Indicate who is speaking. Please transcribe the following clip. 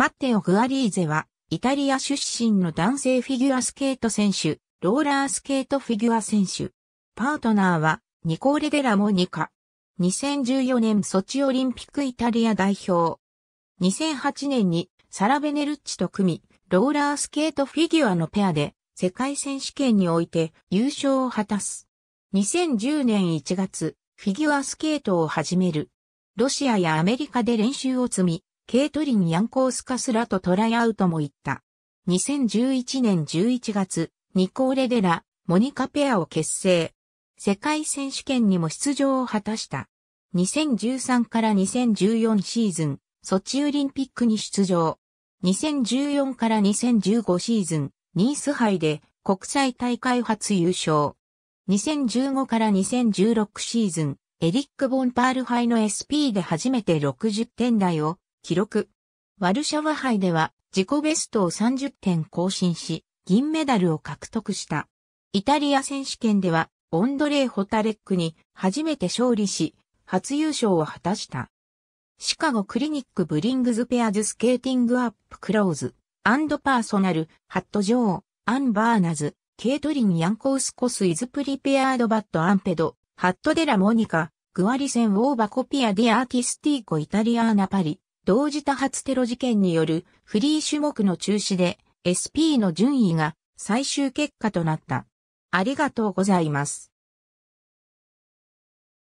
Speaker 1: マッテオ・グアリーゼは、イタリア出身の男性フィギュアスケート選手、ローラースケートフィギュア選手。パートナーは、ニコーレ・デラモニカ。2014年ソチオリンピックイタリア代表。2008年にサラ・ベネルッチと組み、ローラースケートフィギュアのペアで世界選手権において優勝を果たす。2010年1月、フィギュアスケートを始める。ロシアやアメリカで練習を積み、ケイトリン・ヤンコースカスらとトライアウトも行った。2011年11月、ニコーレ・デラ、モニカペアを結成。世界選手権にも出場を果たした。2013から2014シーズン、ソチオリンピックに出場。2014から2015シーズン、ニース杯で国際大会初優勝。2015から2016シーズン、エリック・ボンパールハイの SP で初めて60点台を記録。ワルシャワ杯では自己ベストを30点更新し、銀メダルを獲得した。イタリア選手権では、オンドレイ・ホタレックに初めて勝利し、初優勝を果たした。シカゴクリニックブリングズペアズスケーティングアップクローズ、アンドパーソナル、ハット女王、アンバーナズ、ケイトリン・ヤンコウスコスイズプリペアードバットアンペド、ハットデラ・モニカ、グアリセン・ウォーバコピア・ディアーティスティーコ・イタリアーナ・パリ、同時多発テロ事件によるフリー種目の中止で SP の順位が最終結果となった。ありがとうございます。